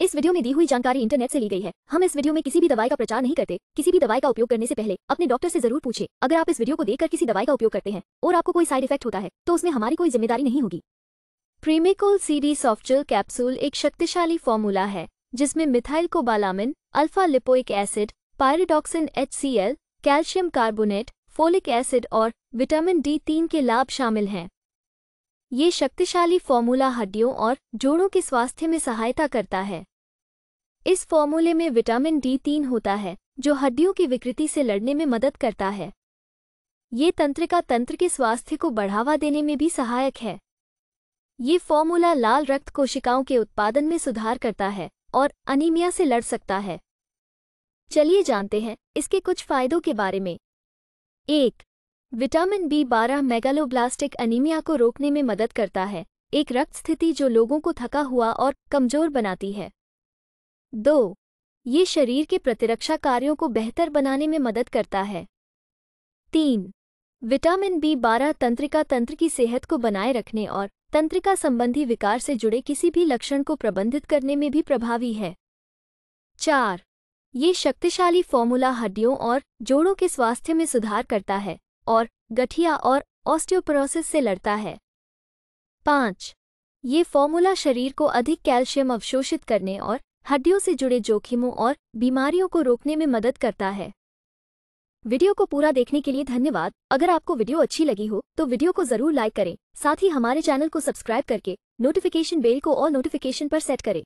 इस वीडियो में दी हुई जानकारी इंटरनेट से ली गई है हम इस वीडियो में किसी भी दवाई का प्रचार नहीं करते किसी भी दवाई का उपयोग करने से पहले अपने डॉक्टर से जरूर पूछे अगर आप इस वीडियो को देखकर किसी दवाई का उपयोग करते हैं और आपको कोई साइड इफेक्ट होता है तो उसमें हमारी कोई जिम्मेदारी नहीं होगी प्रीमिकोल सीडी डी कैप्सूल एक शक्तिशाली फॉर्मूला है जिसमें methyl cobalamin alpha lipoic acid pyridoxine H calcium carbonate folic acid और विटामिन डी तीन के लाभ शामिल हैं ये शक्तिशाली फॉर्मूला हड्डियों और जोड़ों के स्वास्थ्य में सहायता करता है इस फॉर्मूले में विटामिन डी तीन होता है जो हड्डियों की विकृति से लड़ने में मदद करता है ये तंत्रिका तंत्र के स्वास्थ्य को बढ़ावा देने में भी सहायक है ये फॉर्मूला लाल रक्त कोशिकाओं के उत्पादन में सुधार करता है और अनीमिया से लड़ सकता है चलिए जानते हैं इसके कुछ फायदों के बारे में एक विटामिन बी बारह मेगालोब्लास्टिक अनीमिया को रोकने में मदद करता है एक रक्त स्थिति जो लोगों को थका हुआ और कमजोर बनाती है दो ये शरीर के प्रतिरक्षा कार्यों को बेहतर बनाने में मदद करता है तीन विटामिन बी बारह तंत्रिका तंत्र की सेहत को बनाए रखने और तंत्रिका संबंधी विकार से जुड़े किसी भी लक्षण को प्रबंधित करने में भी प्रभावी है चार ये शक्तिशाली फॉर्मूला हड्डियों और जोड़ों के स्वास्थ्य में सुधार करता है और गठिया और ऑस्टियोपोरोसिस से लड़ता है पाँच ये फॉर्मूला शरीर को अधिक कैल्शियम अवशोषित करने और हड्डियों से जुड़े जोखिमों और बीमारियों को रोकने में मदद करता है वीडियो को पूरा देखने के लिए धन्यवाद अगर आपको वीडियो अच्छी लगी हो तो वीडियो को जरूर लाइक करें साथ ही हमारे चैनल को सब्सक्राइब करके नोटिफिकेशन बेल को और नोटिफिकेशन पर सेट करें